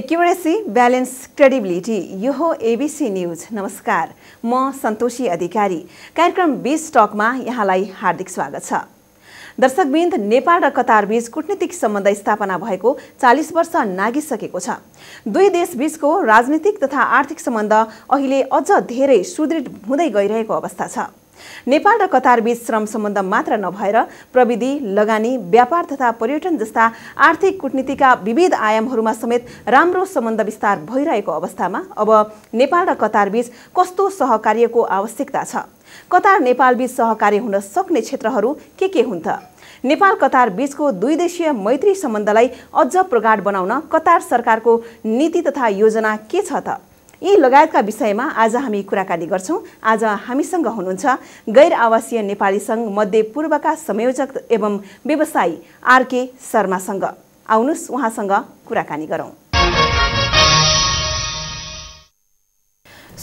accuracy balance credibility यो हो ABC news नमस्कार म सन्तोषी अधिकारी कार्यक्रम बिच टकमा यहाँलाई हार्दिक स्वागत छ दर्शकबिन्द नेपाल र कतारबीच कूटनीतिक सम्बन्ध स्थापना भएको चालिस वर्ष नागिसकेको छ दुई देशबीचको राजनीतिक तथा आर्थिक सम्बन्ध अहिले अझ धेरै सुदृढ हुँदै गइरहेको अवस्था छ नेपाल र कतारबीच श्रम सम्बन्ध मात्र नभएर प्रविधि लगानी व्यापार तथा पर्यटन जस्ता आर्थिक कुटनीतिका विविध आयामहरूमा समेत राम्रो सम्बन्ध विस्तार भइरहेको अवस्थामा अब नेपाल र कतारबीच कस्तो सहकार्यको आवश्यकता छ कतार नेपालबीच सहकार्य हुन सक्ने क्षेत्रहरू के के हुन् त नेपाल कतार बीचको देशीय मैत्री सम्बन्धलाई अझ प्रगाड बनाउन कतार सरकारको नीति तथा योजना के छ त यी लगायतका विषयमा आज हामी कुराकानी गर्छौँ आज हामीसँग हुनुहुन्छ गैर आवासीय नेपाली सङ्घ मध्य पूर्वका संयोजक एवं व्यवसायी आरके शर्मासँग आउनुहोस् उहाँसँग कुराकानी गरौँ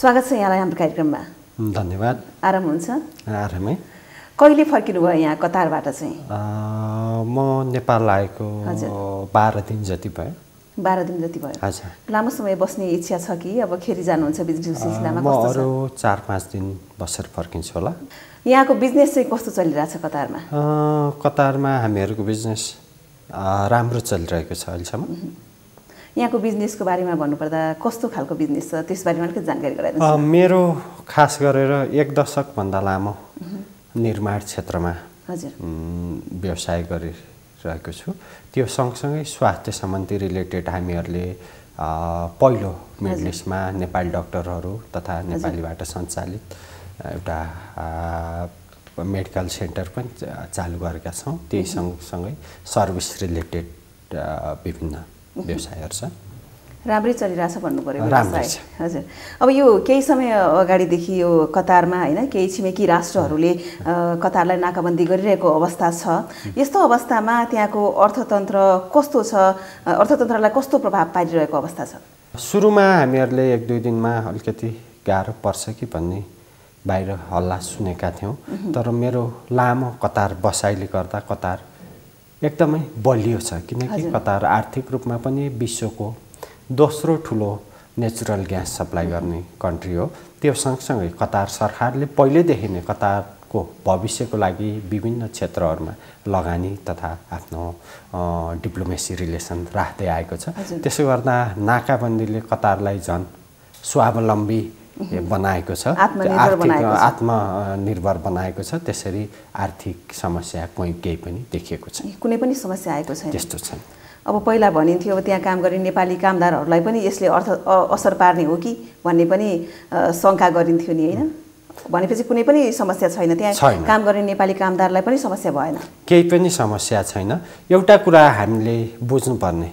स्वागत छ यहाँलाई हाम्रो कार्यक्रममा धन्यवाद आराम हुन्छ आरामै कहिले फर्किनु भयो यहाँ कतारबाट चाहिँ म नेपाल आएको बाह्र दिन जति भयो बाह्र दिन जति भयो लामो समय बस्ने इच्छा छ कि अब खेरि जानुहुन्छ अरू चार पाँच दिन बसेर फर्किन्छु होला यहाँको बिजनेस चाहिँ कस्तो चलिरहेछ कतारमा कतारमा हामीहरूको बिजनेस राम्रो चलिरहेको छ अहिलेसम्म यहाँको बिजनेसको बारेमा भन्नुपर्दा कस्तो खालको बिजनेस छ त्यसबारेमा अलिकति जानकारी गराइदिनु मेरो खास गरेर एक दशकभन्दा लामो निर्माण क्षेत्रमा हजुर व्यवसाय गरे रहेको छु त्यो सँगसँगै स्वास्थ्य सम्बन्धी रिलेटेड हामीहरूले पहिलो मिडलिस्टमा नेपाली डक्टरहरू तथा नेपालीबाट सञ्चालित एउटा मेडिकल सेन्टर पनि चालु गरेका छौँ त्यही सँगसँगै सर्भिस रिलेटेड विभिन्न व्यवसायहरू छ राम्रै चलिरहेछ भन्नु पऱ्यो हजुर अब यो केही समय अगाडिदेखि यो कतारमा होइन केही छिमेकी राष्ट्रहरूले कतारलाई नाकाबन्दी गरिरहेको अवस्था छ यस्तो अवस्थामा त्यहाँको अर्थतन्त्र कस्तो छ अर्थतन्त्रलाई कस्तो प्रभाव पारिरहेको अवस्था छ सुरुमा हामीहरूले एक दुई दिनमा अलिकति गाह्रो पर्छ कि भन्ने बाहिर हल्ला सुनेका थियौँ तर मेरो लामो कतार बसाइले गर्दा कतार एकदमै बलियो छ किनकि कतार आर्थिक रूपमा पनि विश्वको दोस्रो ठुलो नेचुरल ग्यास सप्लाई गर्ने कन्ट्री हो त्यो सँगसँगै कतार सरकारले पहिल्यैदेखि नै कतारको भविष्यको लागि विभिन्न क्षेत्रहरूमा लगानी तथा आफ्नो डिप्लोमेसी रिलेसन राख्दै आएको छ त्यसो गर्दा नाकाबन्दीले कतारलाई झन् स्वावलम्बी बनाएको छ आर्थिक आत्मनिर्भर बनाएको छ त्यसरी आर्थिक समस्या कोही केही पनि देखिएको छ कुनै पनि समस्या आएको छ त्यस्तो छैन अब पहिला भनिन्थ्यो अब त्यहाँ काम गर्ने नेपाली कामदारहरूलाई पनि यसले अर्थ असर पार्ने हो कि भन्ने पनि शङ्का गरिन्थ्यो नि होइन भनेपछि कुनै पनि समस्या छैन त्यहाँ काम गर्ने नेपाली कामदारलाई पनि समस्या भएन केही पनि समस्या छैन एउटा कुरा हामीले बुझ्नुपर्ने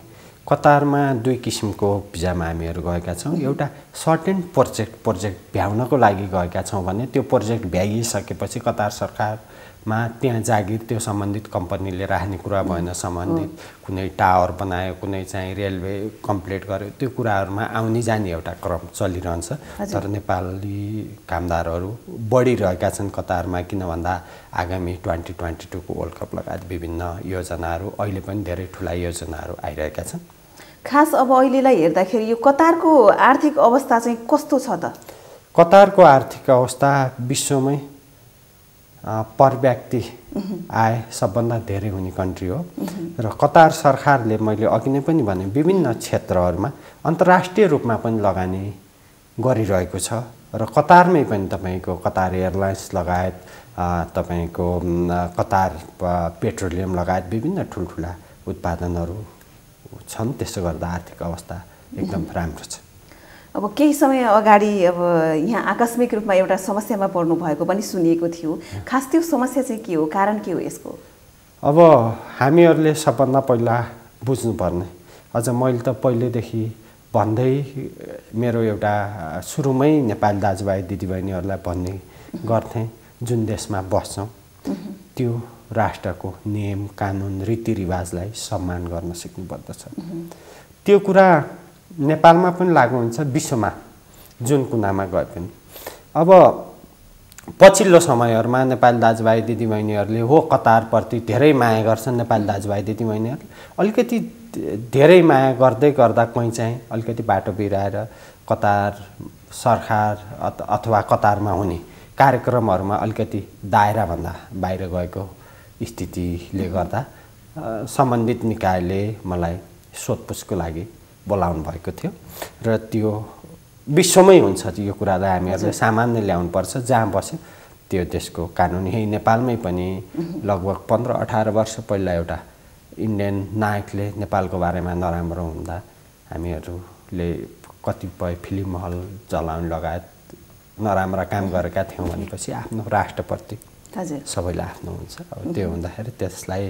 कतारमा दुई किसिमको भिजामा हामीहरू गएका छौँ एउटा सर्टेन प्रोजेक्ट प्रोजेक्ट भ्याउनको लागि गएका छौँ भने त्यो प्रोजेक्ट भ्याइसकेपछि कतार सरकार मा त्यहाँ जागिर त्यो सम्बन्धित कम्पनीले राख्ने कुरा भएन सम्बन्धित कुनै टावर बनायो कुनै चाहिँ रेलवे कम्प्लिट गर्यो त्यो कुराहरूमा आउने जाने एउटा क्रम चलिरहन्छ तर नेपाली कामदारहरू बढिरहेका छन् कतारमा किन भन्दा आगामी ट्वेन्टी ट्वेन्टी टूको वर्ल्ड कप लगायत विभिन्न योजनाहरू अहिले पनि धेरै ठुला योजनाहरू आइरहेका छन् खास अब अहिलेलाई हेर्दाखेरि यो कतारको आर्थिक अवस्था चाहिँ कस्तो छ त कतारको आर्थिक अवस्था विश्वमै पर व्यक्ति आय सबभन्दा धेरै हुने कन्ट्री हो र कतार सरकारले मैले अघि नै पनि भने विभिन्न क्षेत्रहरूमा अन्तर्राष्ट्रिय रूपमा पनि लगानी गरिरहेको छ र कतारमै पनि तपाईँको कतार एयरलाइन्स लगायत तपाईँको कतार पेट्रोलियम लगायत विभिन्न ठुल्ठुला उत्पादनहरू छन् त्यसो गर्दा आर्थिक अवस्था एकदम राम्रो छ अब केही समय अगाडि अब यहाँ आकस्मिक रूपमा एउटा समस्यामा पर्नु भएको पनि सुनिएको थियो खास त्यो समस्या चाहिँ के हो कारण के हो यसको अब हामीहरूले सबभन्दा पहिला बुझ्नुपर्ने अझ मैले त पहिलेदेखि भन्दै मेरो एउटा सुरुमै नेपाली दाजुभाइ दिदीबहिनीहरूलाई भन्ने गर्थेँ जुन देशमा बस्छौँ त्यो राष्ट्रको नियम कानुन रीतिरिवाजलाई सम्मान गर्न सिक्नुपर्दछ त्यो कुरा नेपालमा पनि लागु हुन्छ विश्वमा जुन कुनामा गए पनि अब पछिल्लो समयहरूमा नेपाली दाजुभाइ दिदीबहिनीहरूले हो कतारप्रति धेरै माया गर्छन् नेपाली दाजुभाइ दिदीबहिनीहरूले अलिकति धेरै माया गर्दै गर्दा कोही चाहिँ अलिकति बाटो बिराएर कतार सरकार अथवा कतारमा हुने कार्यक्रमहरूमा अलिकति दायराभन्दा बाहिर गएको स्थितिले गर्दा सम्बन्धित निकायले मलाई सोधपुछको लागि बोलाउनु भएको थियो र त्यो विश्वमै हुन्छ यो कुरालाई हामीहरूले सामान्य ल्याउनुपर्छ जहाँ बस्यो त्यो देशको कानुन यही नेपालमै पनि लगभग पन्ध्र अठार वर्ष पहिला एउटा इन्डियन नायकले नेपालको बारेमा नराम्रो हुँदा हामीहरूले कतिपय फिल्म हल चलाउन लगायत नराम्रा काम गरेका थियौँ भनेपछि आफ्नो राष्ट्रप्रति सबैलाई आफ्नो हुन्छ अब त्यो हुँदाखेरि त्यसलाई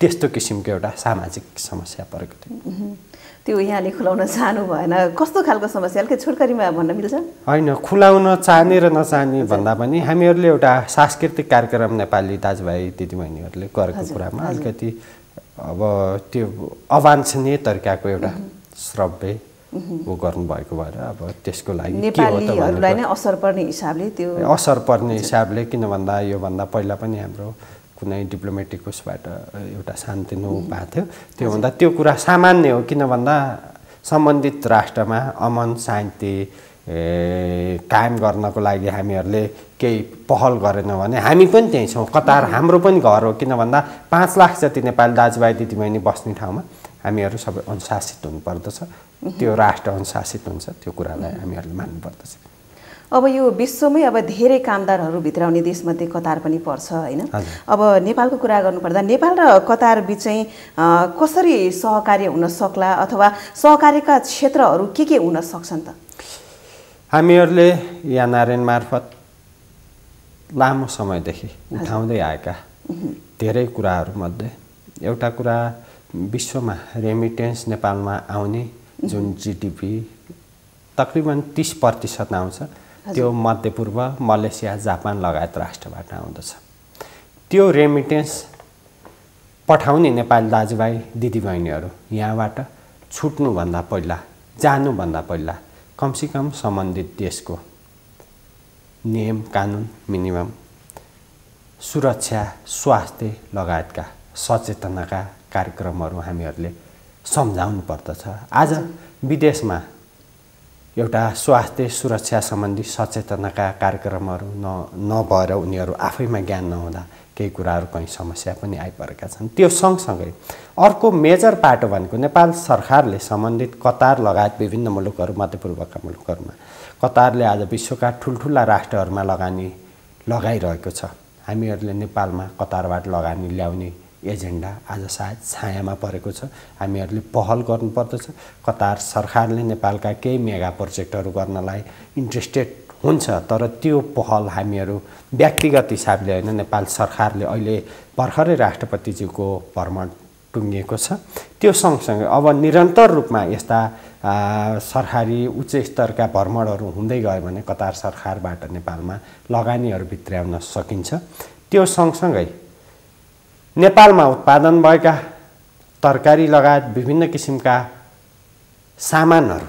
त्यस्तो किसिमको एउटा सामाजिक समस्या परेको थियो त्यो यहाँले खुलाउन चाहनु भएन कस्तो खालको समस्या अलिकति छोटकरीमा भन्न मिल्छ होइन खुलाउन चाहने र नचाहने भन्दा पनि हामीहरूले एउटा सांस्कृतिक कार्यक्रम नेपाली दाजुभाइ दिदीबहिनीहरूले गरेको कुरामा अलिकति अब त्यो अवान्छनीय तरिकाको एउटा श्रव्य ऊ गर्नुभएको भएर अब त्यसको लागि नेपालीहरूलाई नै असर पर्ने हिसाबले त्यो असर पर्ने हिसाबले किन भन्दा योभन्दा पहिला पनि हाम्रो कुनै डिप्लोमेटिक उसबाट एउटा शान्ति भएको थियो त्योभन्दा त्यो कुरा सामान्य हो किन भन्दा सम्बन्धित राष्ट्रमा अमन शान्ति कायम गर्नको लागि हामीहरूले केही पहल गरेनौँ भने हामी पनि त्यहीँ छौँ कतार हाम्रो पनि घर हो किन भन्दा पाँच लाख जति नेपाली दाजुभाइ दिदीबहिनी बस्ने ठाउँमा हामीहरू सबै अनुशासित हुनुपर्दछ त्यो राष्ट्र अनुशासित हुन्छ त्यो कुरालाई हामीहरूले मान्नुपर्दछ अब यो विश्वमै अब धेरै कामदारहरू भित्राउने देशमध्ये कतार पनि पर्छ होइन अब नेपालको कुरा गर्नुपर्दा नेपाल र कतार बिच चाहिँ कसरी सहकार्य हुन सक्ला अथवा सहकार्यका क्षेत्रहरू के के हुन सक्छन् त हामीहरूले या नारायण मार्फत लामो समयदेखि उठाउँदै आएका धेरै कुराहरूमध्ये एउटा कुरा विश्वमा रेमिटेन्स नेपालमा आउने जुन जिडिपी तकरिबन तिस प्रतिशत आउँछ त्यो मध्यपूर्व मलेसिया जापान लगायत राष्ट्रबाट आउँदछ त्यो रेमिटेन्स पठाउने नेपाली दाजुभाइ दिदीबहिनीहरू यहाँबाट छुट्नुभन्दा पहिला जानुभन्दा पहिला कमसेकम सम्बन्धित देशको नियम कानुन मिनिमम सुरक्षा स्वास्थ्य लगायतका सचेतनाका कार्यक्रमहरू हामीहरूले सम्झाउनु पर्दछ आज विदेशमा एउटा स्वास्थ्य सुरक्षा सम्बन्धी सचेतनाका कार्यक्रमहरू न नभएर उनीहरू आफैमा ज्ञान नहुँदा केही कुराहरू कहीँ समस्या पनि आइपरेका छन् त्यो सँगसँगै अर्को मेजर पाटो भनेको नेपाल सरकारले सम्बन्धित कतार लगायत विभिन्न मुलुकहरू मध्यपूर्वका मुलुकहरूमा कतारले आज विश्वका ठुल्ठुला राष्ट्रहरूमा लगानी लगाइरहेको छ हामीहरूले नेपालमा कतारबाट लगानी ल्याउने एजेन्डा आज सायद छायामा परेको छ हामीहरूले पहल गर्नुपर्दछ कतार सरकारले नेपालका केही मेगा प्रोजेक्टहरू गर्नलाई इन्ट्रेस्टेड हुन्छ तर त्यो पहल हामीहरू व्यक्तिगत हिसाबले होइन नेपाल सरकारले अहिले भर्खरै राष्ट्रपतिज्यूको भ्रमण टुङ्गिएको छ त्यो सँगसँगै अब निरन्तर रूपमा यस्ता सरकारी उच्च स्तरका भ्रमणहरू हुँदै गयो भने कतार सरकारबाट नेपालमा लगानीहरू भित्र्याउन सकिन्छ त्यो सँगसँगै नेपालमा उत्पादन भएका तरकारी लगायत विभिन्न किसिमका सामानहरू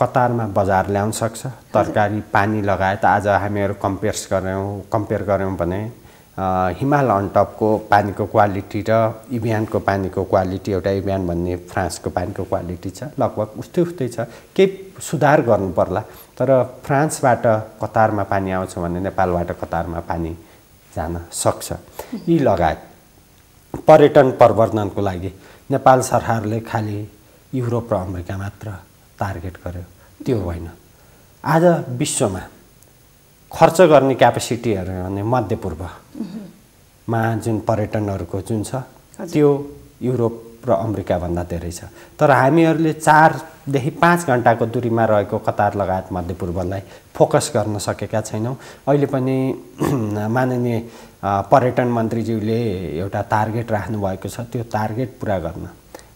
कतारमा बजार ल्याउन सक्छ तरकारी पानी लगायत आज हामीहरू कम्पेयर्स गऱ्यौँ कम्पेयर गऱ्यौँ भने हिमाल अन्टपको पानीको क्वालिटी र इभियानको पानीको क्वालिटी एउटा इभियान भन्ने फ्रान्सको पानीको क्वालिटी छ लगभग उस्तै उस्तै छ केही सुधार गर्नु पर्ला तर फ्रान्सबाट कतारमा पानी आउँछ भने नेपालबाट कतारमा पानी जान सक्छ यी लगायत पर्यटन प्रवर्धनको लागि नेपाल सरकारले खालि युरोप र अमेरिका मात्र टार्गेट गर्यो त्यो होइन आज विश्वमा खर्च गर्ने क्यापेसिटीहरू भने मध्यपूर्वमा जुन पर्यटनहरूको जुन छ त्यो युरोप र अमेरिकाभन्दा धेरै छ तर हामीहरूले चारदेखि पाँच घन्टाको दुरीमा रहेको कतार लगायत मध्यपूर्वलाई फोकस गर्न सकेका छैनौँ अहिले पनि माननीय पर्यटन मन्त्रीज्यूले एउटा टार्गेट राख्नुभएको छ त्यो टार्गेट पुरा गर्न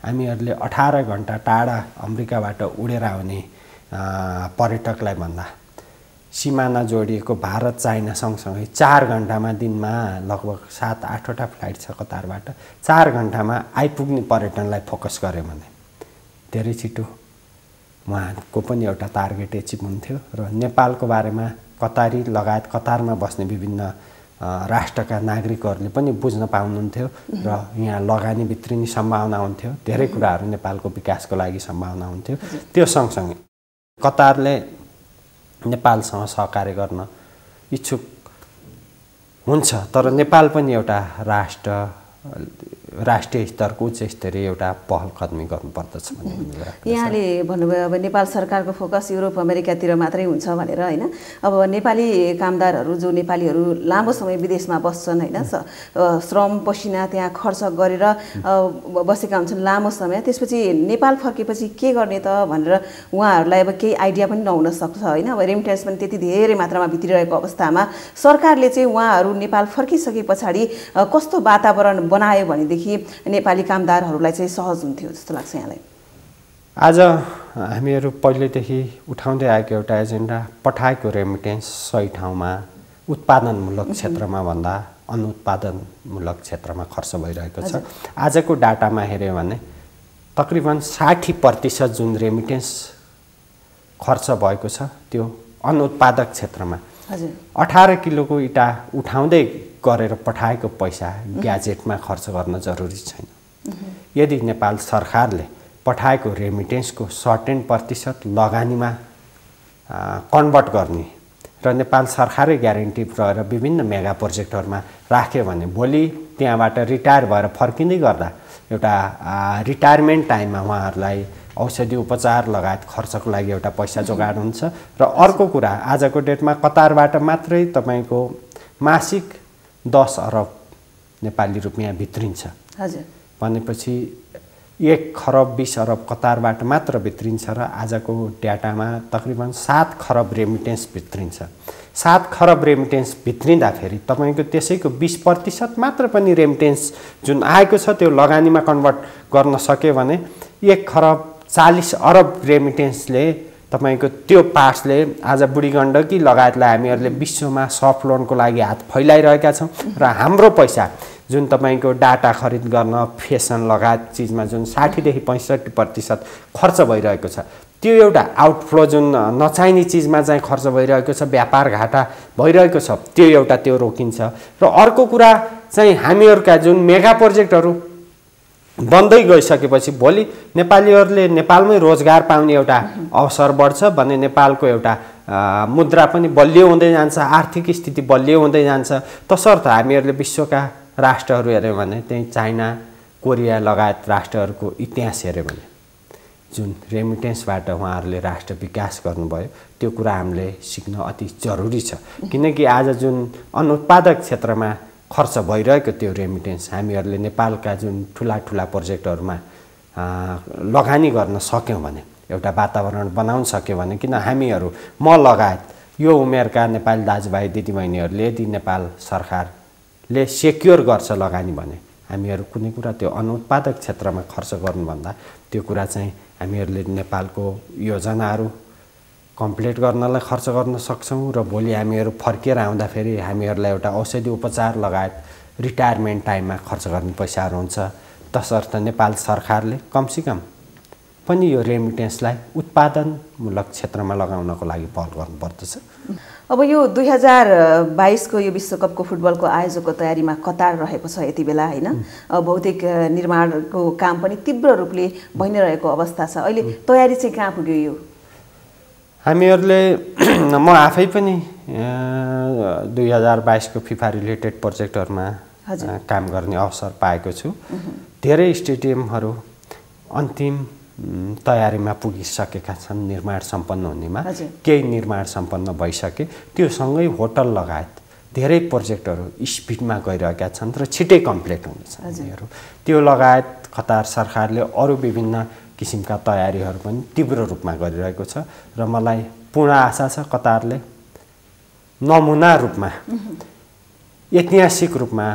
हामीहरूले अठार घन्टा टाढा अमेरिकाबाट उडेर आउने पर्यटकलाई भन्दा सिमाना जोडिएको भारत चाइना सँगसँगै चार घन्टामा दिनमा लगभग सात आठवटा फ्लाइट छ कतारबाट चार घन्टामा आइपुग्ने पर्यटनलाई फोकस गऱ्यो भने धेरै छिटो उहाँको पनि एउटा टार्गेट एचिभ हुन्थ्यो र नेपालको बारेमा कतारी लगायत कतारमा बस्ने विभिन्न राष्ट्रका नागरिकहरूले पनि बुझ्न पाउनुहुन्थ्यो र यहाँ लगानी भित्रिने सम्भावना हुन्थ्यो धेरै कुराहरू नेपालको विकासको लागि सम्भावना हुन्थ्यो त्यो सँगसँगै कतारले नेपालसँग सहकार्य गर्न इच्छुक हुन्छ तर नेपाल पनि एउटा राष्ट्र राष्ट्रिय स्तरको उच्च स्तरीय एउटा पहल कदमी गर्नुपर्दछ भन्ने यहाँले भन्नुभयो अब नेपाल सरकारको फोकस युरोप अमेरिकातिर मात्रै हुन्छ भनेर होइन अब नेपाली कामदारहरू जो नेपालीहरू लामो समय विदेशमा बस्छन् होइन श्रम पसिना त्यहाँ खर्च गरेर बसेका हुन्छन् लामो समय त्यसपछि नेपाल फर्केपछि के गर्ने त भनेर उहाँहरूलाई अब केही आइडिया पनि नहुन सक्छ होइन अब रेमिटेन्स पनि त्यति धेरै मात्रामा भित्रिरहेको अवस्थामा सरकारले चाहिँ उहाँहरू नेपाल फर्किसके पछाडि कस्तो वातावरण बनायो भनेदेखि गर्नुदेखि नेपाली कामदारहरूलाई चाहिँ सहज हुन्थ्यो जस्तो लाग्छ यहाँलाई आज हामीहरू पहिल्यैदेखि उठाउँदै आएको एउटा एजेन्डा पठाएको रेमिटेन्स सही ठाउँमा उत्पादनमूलक क्षेत्रमा भन्दा अनुत्पादनमूलक क्षेत्रमा खर्च भइरहेको छ आजको डाटामा हेऱ्यो भने तकरिबन साठी प्रतिशत जुन रेमिटेन्स खर्च भएको छ त्यो अनुत्पादक क्षेत्रमा अठार किलोको इँटा उठाउँदै गरेर पठाएको पैसा ग्याजेटमा खर्च गर्न जरुरी छैन यदि नेपाल सरकारले पठाएको रेमिटेन्सको सर्टेन प्रतिशत लगानीमा कन्भर्ट गर्ने र नेपाल सरकारै ग्यारेन्टी रहेर विभिन्न मेगा प्रोजेक्टहरूमा राख्यो भने भोलि त्यहाँबाट रिटायर भएर फर्किँदै गर्दा एउटा रिटायरमेन्ट टाइममा उहाँहरूलाई औषधि उपचार लगायत खर्चको लागि एउटा पैसा जोगाड हुन्छ र अर्को कुरा आजको डेटमा कतारबाट मात्रै तपाईँको मासिक दस अरब नेपाली रुपियाँ भित्रिन्छ भनेपछि एक खरब बिस अरब कतारबाट मात्र भित्रिन्छ र आजको डाटामा तकरिबन सात खरब रेमिटेन्स भित्रिन्छ सात खरब रेमिटेन्स भित्रिँदाखेरि तपाईँको त्यसैको बिस प्रतिशत मात्र पनि रेमिटेन्स जुन आएको छ त्यो लगानीमा कन्भर्ट गर्न सक्यो भने एक खरब चालिस अरब रेमिटेन्सले तपाईँको त्यो पार्ट्सले आज बुढी गण्डकी लगायतलाई हामीहरूले विश्वमा सफ्ट लोनको लागि हात फैलाइरहेका छौँ र हाम्रो पैसा जुन तपाईँको डाटा खरिद गर्न फेसन लगायत चिजमा जुन साठीदेखि पैँसठी प्रतिशत खर्च भइरहेको छ त्यो एउटा आउटफ्लो जुन नचाहिने चिजमा चाहिँ खर्च भइरहेको छ व्यापार घाटा भइरहेको छ त्यो एउटा त्यो रोकिन्छ र अर्को कुरा चाहिँ हामीहरूका जुन मेगा प्रोजेक्टहरू बन्दै गइसकेपछि भोलि नेपालीहरूले नेपालमै रोजगार पाउने एउटा अवसर बढ्छ भने नेपालको एउटा मुद्रा पनि बलियो हुँदै जान्छ आर्थिक स्थिति बलियो हुँदै जान्छ तसर्थ हामीहरूले विश्वका राष्ट्रहरू हेऱ्यौँ भने त्यही चाइना कोरिया लगायत राष्ट्रहरूको इतिहास हेऱ्यौँ भने जुन रेमिटेन्सबाट उहाँहरूले राष्ट्र विकास गर्नुभयो त्यो कुरा हामीले सिक्न अति जरुरी छ किनकि आज जुन अनुत्पादक क्षेत्रमा खर्च भइरहेको त्यो रेमिटेन्स हामीहरूले नेपालका जुन ठुला ठुला प्रोजेक्टहरूमा लगानी गर्न सक्यौँ भने एउटा वातावरण बनाउन सक्यो भने किन हामीहरू म लगायत यो उमेरका नेपाली दाजुभाइ दिदीबहिनीहरूले यदि नेपाल सरकारले सेक्योर गर्छ लगानी भने हामीहरू कुनै कुरा त्यो अनुत्पादक क्षेत्रमा खर्च गर्नुभन्दा त्यो कुरा चाहिँ हामीहरूले नेपालको योजनाहरू कम्प्लिट गर्नलाई खर्च गर्न सक्छौँ र भोलि हामीहरू फर्किएर आउँदाखेरि हामीहरूलाई एउटा औषधि उपचार लगायत रिटायरमेन्ट टाइममा खर्च गर्ने पैसाहरू हुन्छ तसर्थ नेपाल सरकारले कमसेकम पनि यो रेमिटेन्सलाई उत्पादनमूलक क्षेत्रमा लगाउनको लागि पहल गर्नुपर्दछ अब यो दुई हजार बाइसको यो विश्वकपको फुटबलको आयोजकको तयारीमा कतार रहेको छ यति बेला होइन भौतिक निर्माणको काम पनि तीव्र रूपले भइ नै रहेको अवस्था छ अहिले तयारी चाहिँ कहाँ पुग्यो यो हामीहरूले म आफै पनि दुई हजार बाइसको फिफा रिलेटेड प्रोजेक्टहरूमा काम गर्ने अवसर पाएको छु धेरै स्टेडियमहरू अन्तिम तयारीमा पुगिसकेका छन् निर्माण सम्पन्न हुनेमा केही निर्माण सम्पन्न भइसके त्यो सँगै होटल लगायत धेरै प्रोजेक्टहरू स्पिडमा गइरहेका छन् र छिटै कम्प्लिट हुनेछन् उनीहरू त्यो लगायत खतार सरकारले अरू विभिन्न किसिमका तयारीहरू पनि तीव्र रूपमा गरिरहेको छ र मलाई पूर्ण आशा छ कतारले नमुना रूपमा ऐतिहासिक रूपमा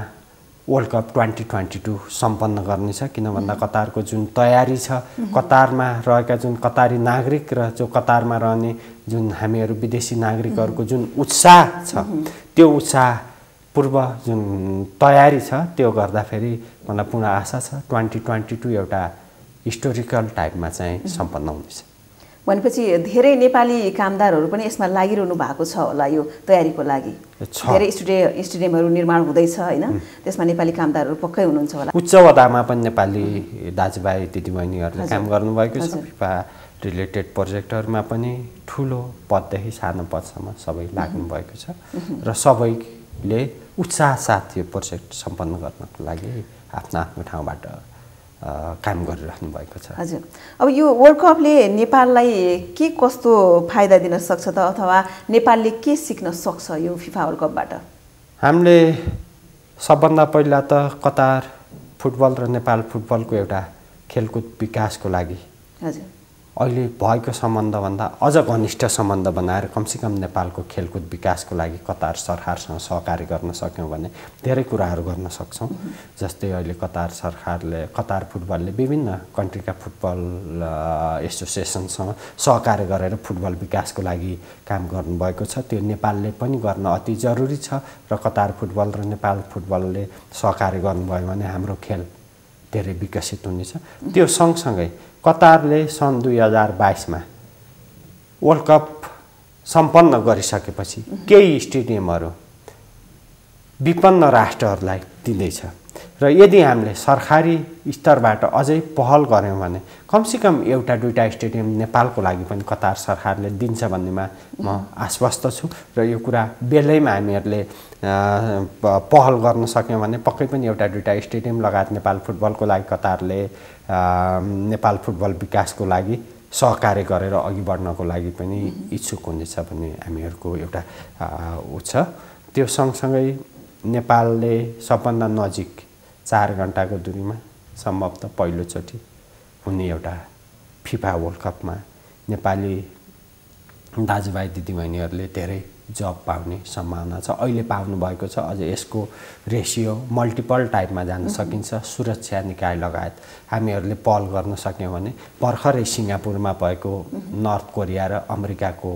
world cup twenty twenty two सम्पन्न गर्नेछ किन भन्दा कतारको जुन तयारी छ कतारमा रहेका जुन कतारी नागरिक र जो कतारमा रहने जुन हामीहरू विदेशी नागरिकहरूको जुन उत्साह छ त्यो उत्साह पूर्व जुन तयारी छ त्यो गर्दाखेरि मलाई पूर्ण आशा छ ट्वेन्टी ट्वेन्टी टू एउटा हिस्टोरिकल टाइपमा चाहिँ सम्पन्न हुनेछ भनेपछि धेरै नेपाली कामदारहरू पनि यसमा लागिरहनु भएको छ होला यो तयारीको लागि धेरै स्टेडियम स्टेडियमहरू निर्माण हुँदैछ होइन त्यसमा नेपाली कामदारहरू पक्कै हुनुहुन्छ होला उच्च उच्चवदामा पनि नेपाली दाजुभाइ दिदीबहिनीहरूले काम गर्नुभएको छ फिफा रिलेटेड प्रोजेक्टहरूमा पनि ठुलो पददेखि सानो पदसम्म सबै लाग्नुभएको छ र सबैले उत्साह साथ यो प्रोजेक्ट सम्पन्न गर्नको लागि आफ्नो आफ्नो ठाउँबाट काम गरिराख्नु भएको छ हजुर अब यो वर्ल्ड कपले नेपाललाई के कस्तो फाइदा दिन सक्छ त अथवा नेपालले के सिक्न सक्छ यो फिफा वर्ल्ड कपबाट हामीले सबभन्दा पहिला त कतार फुटबल र नेपाल फुटबलको एउटा खेलकुद विकासको लागि हजुर अहिले भएको सम्बन्धभन्दा अझ घनिष्ठ सम्बन्ध बनाएर कमसेकम नेपालको खेलकुद विकासको लागि कतार सरकारसँग सहकार्य गर्न सक्यौँ भने धेरै कुराहरू गर्न सक्छौँ जस्तै अहिले कतार सरकारले कतार फुटबलले विभिन्न कन्ट्रीका फुटबल एसोसिएसनसँग सहकार्य गरेर फुटबल विकासको लागि काम गर्नुभएको छ त्यो नेपालले पनि गर्न अति जरुरी छ र कतार फुटबल र नेपाल फुटबलले सहकार्य गर्नुभयो भने हाम्रो खेल धेरै विकसित हुनेछ त्यो सँगसँगै कतारले सन् दुई हजार बाइसमा वर्ल्ड कप सम्पन्न गरिसकेपछि केही स्टेडियमहरू विपन्न राष्ट्रहरूलाई दिँदैछ र यदि हामीले सरकारी स्तरबाट अझै पहल गऱ्यौँ भने कमसेकम एउटा दुईवटा स्टेडियम नेपालको लागि पनि कतार सरकारले दिन्छ भन्नेमा म आश्वस्त छु र यो कुरा बेलैमा हामीहरूले पहल गर्न सक्यौँ भने पक्कै पनि एउटा दुईवटा स्टेडियम लगायत नेपाल फुटबलको लागि कतारले नेपाल फुटबल विकासको लागि सहकार्य गरेर अघि बढ्नको लागि पनि इच्छुक हुनेछ भन्ने हामीहरूको एउटा ऊ छ त्यो सँगसँगै नेपालले सबभन्दा नजिक चार घन्टाको दुरीमा सम्भवतः पहिलोचोटि हुने एउटा फिफा वर्ल्ड कपमा नेपाली दाजुभाइ दिदीबहिनीहरूले धेरै जब पाउने सम्भावना छ अहिले पाउनुभएको छ अझ यसको रेसियो मल्टिपल टाइपमा जान सकिन्छ सुरक्षा निकाय लगायत हामीहरूले पहल गर्न सक्यौँ भने भर्खरै सिङ्गापुरमा भएको नर्थ कोरिया र अमेरिकाको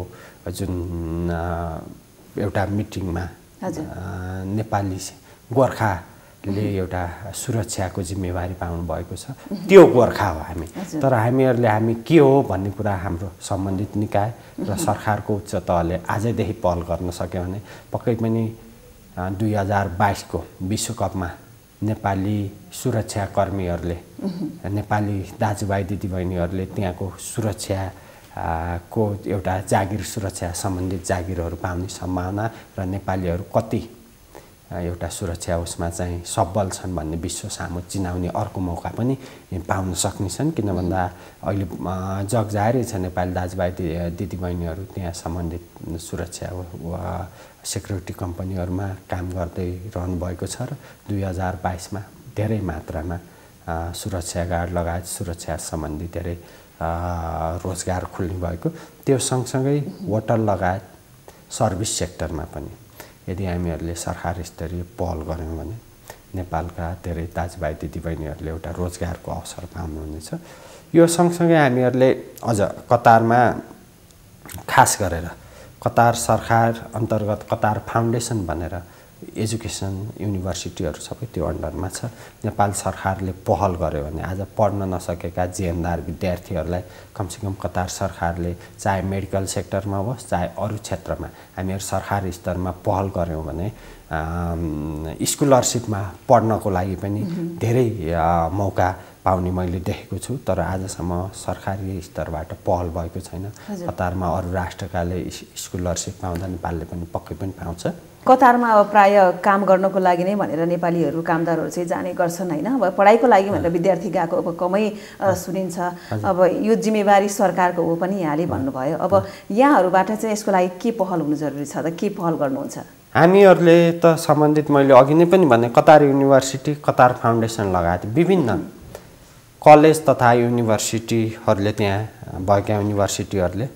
जुन एउटा मिटिङमा नेपाली गोर्खा ले एउटा सुरक्षाको जिम्मेवारी पाउनु भएको छ त्यो गोर्खा हो हामी तर हामीहरूले हामी के हो भन्ने कुरा हाम्रो सम्बन्धित निकाय र सरकारको उच्च तहले आजैदेखि पहल गर्न सक्यो भने पक्कै पनि दुई हजार बाइसको विश्वकपमा नेपाली सुरक्षाकर्मीहरूले नेपाली दाजुभाइ दिदीबहिनीहरूले त्यहाँको सुरक्षा को एउटा जागिर सुरक्षा सम्बन्धित जागिरहरू पाउने सम्भावना र नेपालीहरू कति एउटा सुरक्षा उसमा चाहिँ सबल छन् भन्ने विश्व सामु चिनाउने अर्को मौका पनि पाउन सक्नेछन् किन भन्दा अहिले जग जाहेरै छ नेपाली दाजुभाइ दिदीबहिनीहरू त्यहाँ सम्बन्धित सुरक्षा वा सेक्युरिटी कम्पनीहरूमा काम गर्दै रहनु भएको छ र दुई हजार बाइसमा धेरै मात्रामा सुरक्षा गार्ड लगायत सुरक्षा सम्बन्धी धेरै रोजगार खुल्ने भएको त्यो सँगसँगै होटल लगायत सर्भिस सेक्टरमा पनि यदि हामीहरूले सरकार स्तरीय पहल गऱ्यौँ भने नेपालका धेरै दाजुभाइ दिदीबहिनीहरूले एउटा रोजगारको अवसर पाउनुहुनेछ यो सँगसँगै हामीहरूले अझ कतारमा खास गरेर कतार सरकार अन्तर्गत कतार फाउन्डेसन भनेर एजुकेसन युनिभर्सिटीहरू सबै त्यो अन्डरमा छ नेपाल सरकारले पहल गर्यो भने आज पढ्न नसकेका जेएनदार विद्यार्थीहरूलाई कमसेकम कतार सरकारले चाहे मेडिकल सेक्टरमा होस् चाहे अरू क्षेत्रमा हामीहरू सरकार स्तरमा पहल गऱ्यौँ भने स्कलरसिपमा पढ्नको लागि पनि धेरै मौका पाउने मैले देखेको छु तर आजसम्म सरकारी स्तरबाट पहल भएको छैन कतारमा अरू राष्ट्रकाले स्कलरसिप पाउँदा नेपालले पनि पक्कै पनि पाउँछ कतारमा अब प्राय काम गर्नको लागि नै भनेर नेपालीहरू कामदारहरू चाहिँ जाने गर्छन् होइन अब पढाइको लागि भनेर विद्यार्थी गएको अब कमै सुनिन्छ अब यो जिम्मेवारी सरकारको हो पनि यहाँले भन्नुभयो अब यहाँहरूबाट चाहिँ यसको लागि के पहल हुनु जरुरी छ त के पहल गर्नुहुन्छ हामीहरूले त सम्बन्धित मैले अघि नै पनि भने कतार युनिभर्सिटी कतार फाउन्डेसन लगायत विभिन्न कलेज तथा युनिभर्सिटीहरूले त्यहाँ भएका युनिभर्सिटीहरूले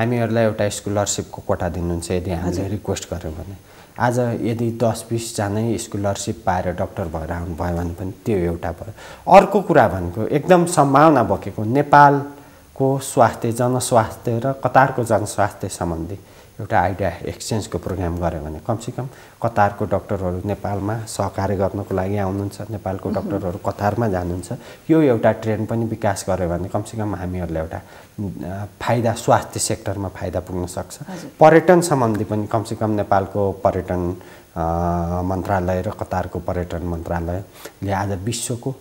हामीहरूलाई एउटा स्कलरसिपको कोटा दिनुहुन्छ यदि हामीले रिक्वेस्ट गऱ्यौँ भने आज यदि दस बिसजना स्कलरसिप पाएर डक्टर भएर आउनुभयो भने पनि त्यो एउटा भयो अर्को कुरा भनेको एकदम सम्भावना बोकेको नेपालको स्वास्थ्य जनस्वास्थ्य र कतारको जनस्वास्थ्य सम्बन्धी एउटा आइडिया एक्सचेन्जको प्रोग्राम गऱ्यो भने कमसेकम कतारको डक्टरहरू नेपालमा सहकार्य गर्नको लागि आउनुहुन्छ नेपालको डक्टरहरू कतारमा जानुहुन्छ यो एउटा ट्रेन पनि विकास गऱ्यो भने कमसेकम हामीहरूले एउटा फाइदा स्वास्थ्य सेक्टरमा फाइदा पुग्न सक्छ पर्यटन सम्बन्धी पनि कमसेकम नेपालको पर्यटन मन्त्रालय र कतारको पर्यटन मन्त्रालयले आज विश्वको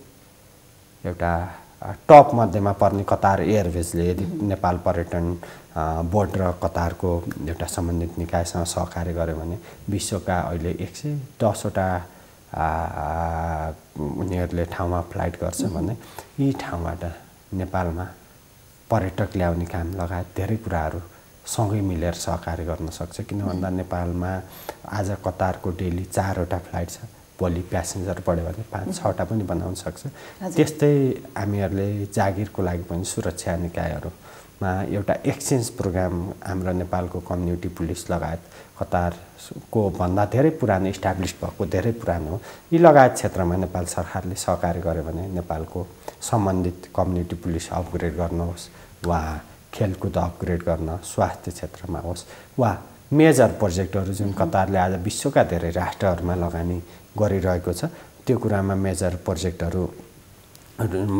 एउटा टप मध्येमा पर्ने कतार एयरवेजले यदि नेपाल पर्यटन बोर्ड र कतारको एउटा सम्बन्धित निकायसँग सहकार्य गर्यो भने विश्वका अहिले एक सय दसवटा उनीहरूले ठाउँमा फ्लाइट गर्छ भने यी ठाउँबाट नेपालमा पर्यटक ल्याउने काम लगायत धेरै कुराहरू सँगै मिलेर सहकार्य गर्न सक्छ किन भन्दा नेपालमा आज कतारको डेली चारवटा फ्लाइट छ भोलि प्यासेन्जर बढ्यो भने पाँच छवटा पनि बनाउन सक्छ त्यस्तै हामीहरूले जागिरको लागि पनि सुरक्षा निकायहरूमा एउटा एक्सचेन्ज प्रोग्राम हाम्रो नेपालको कम्युनिटी पुलिस लगायत कतारको भन्दा धेरै पुरानो इस्टाब्लिस भएको धेरै पुरानो यी लगायत क्षेत्रमा नेपाल सरकारले सहकार्य गर्यो भने नेपालको सम्बन्धित कम्युनिटी पुलिस अपग्रेड गर्नुहोस् वा खेलकुद अपग्रेड गर्न स्वास्थ्य क्षेत्रमा होस् वा मेजर प्रोजेक्टहरू जुन कतारले आज विश्वका धेरै राष्ट्रहरूमा लगानी गरिरहेको छ त्यो कुरामा मेजर प्रोजेक्टहरू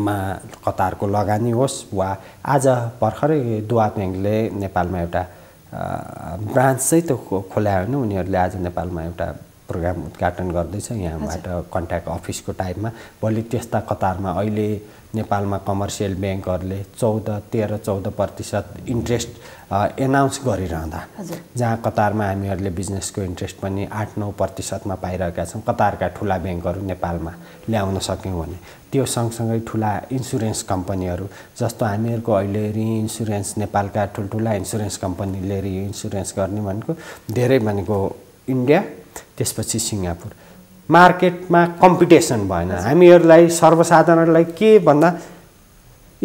मा कतारको लगानी होस् वा आज भर्खरै दुवा ब्याङ्कले नेपालमा एउटा ब्रान्च चाहिँ त खोल्यायो भने उनीहरूले आज नेपालमा एउटा प्रोग्राम उद्घाटन गर्दैछ यहाँबाट कन्ट्याक्ट अफिसको टाइपमा भोलि त्यस्ता कतारमा अहिले नेपालमा कमर्सियल ब्याङ्कहरूले चौध तेह्र चौध प्रतिशत इन्ट्रेस्ट एनाउन्स गरिरहँदा जहाँ कतारमा हामीहरूले बिजनेसको इन्ट्रेस्ट पनि आठ नौ प्रतिशतमा पाइरहेका छौँ कतारका ठुला ब्याङ्कहरू नेपालमा ल्याउन सक्यौँ भने त्यो सँगसँगै ठुला इन्सुरेन्स कम्पनीहरू जस्तो हामीहरूको अहिले रि इन्सुरेन्स नेपालका ठुल्ठुला इन्सुरेन्स कम्पनीले रि इन्सुरेन्स गर्ने भनेको धेरै भनेको इन्डिया त्यसपछि सिङ्गापुर मार्केटमा कम्पिटिसन भएन हामीहरूलाई सर्वसाधारणलाई के भन्दा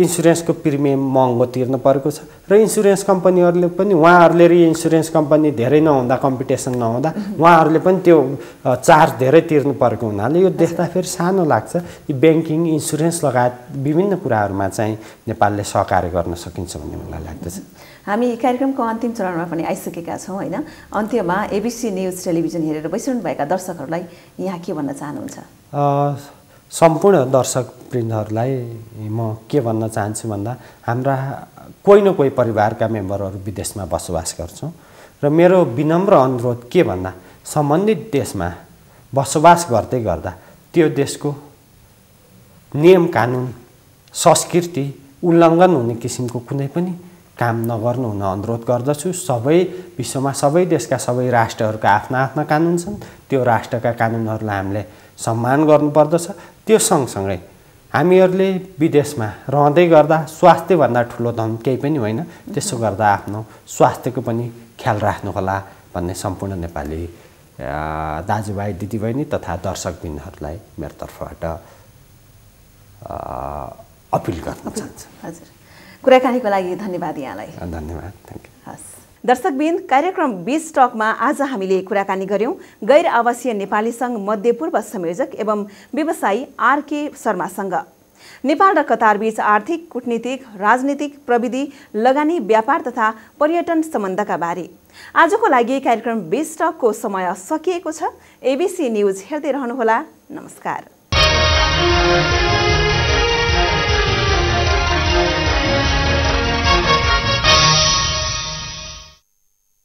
इन्सुरेन्सको प्रिमियम महँगो तिर्नु परेको छ र इन्सुरेन्स कम्पनीहरूले पनि उहाँहरूले र इन्सुरेन्स कम्पनी धेरै नहुँदा कम्पिटिसन नहुँदा उहाँहरूले पनि त्यो चार्ज धेरै तिर्नु परेको हुनाले यो देख्दा फेरि सानो लाग्छ यी ब्याङ्किङ इन्सुरेन्स लगायत विभिन्न कुराहरूमा चाहिँ नेपालले सहकार्य गर्न सकिन्छ भन्ने मलाई लाग्दछ हामी कार्यक्रमको अन्तिम चरणमा पनि आइसकेका छौँ होइन अन्त्यमा एबिसी न्युज टेलिभिजन हेरेर बसिरहनुभएका दर्शकहरूलाई यहाँ के भन्न चाहनुहुन्छ सम्पूर्ण दर्शक वृन्दहरूलाई म के भन्न चाहन्छु भन्दा हाम्रा कोही न कोही परिवारका मेम्बरहरू विदेशमा बसोबास गर्छौँ र मेरो विनम्र अनुरोध के भन्दा सम्बन्धित देशमा बसोबास गर्दै गर्दा त्यो देशको नियम कानुन संस्कृति उल्लङ्घन हुने किसिमको कुनै पनि काम नगर्नु हुन अनुरोध गर्दछु सबै विश्वमा सबै देशका सबै राष्ट्रहरूका आफ्ना आफ्ना कानुन छन् त्यो राष्ट्रका कानुनहरूलाई हामीले सम्मान गर्नुपर्दछ त्यो सँगसँगै हामीहरूले विदेशमा रहँदै गर्दा स्वास्थ्यभन्दा ठुलो धन केही पनि होइन त्यसो गर्दा आफ्नो स्वास्थ्यको पनि ख्याल राख्नुहोला भन्ने सम्पूर्ण नेपाली दाजुभाइ दिदीबहिनी तथा दर्शकबिनहरूलाई मेरो तर्फबाट अपिल गर्न चाहन्छु हजुर कुराकानीको लागि धन्यवाद यहाँलाई धन्यवाद थ्याङ्क यू हस् दर्शकबिन कार्यक्रम बिस स्टकमा आज हामीले कुराकानी गऱ्यौँ गैर आवासीय नेपाली सङ्घ मध्यपूर्व संयोजक एवं व्यवसायी आरके शर्मासँग नेपाल र कतारबीच आर्थिक कुटनीतिक राजनीतिक प्रविधि लगानी व्यापार तथा पर्यटन सम्बन्धका बारे आजको लागि कार्यक्रम बिस टकको समय सकिएको छ एबिसी न्युज हेर्दै रहनुहोला नमस्कार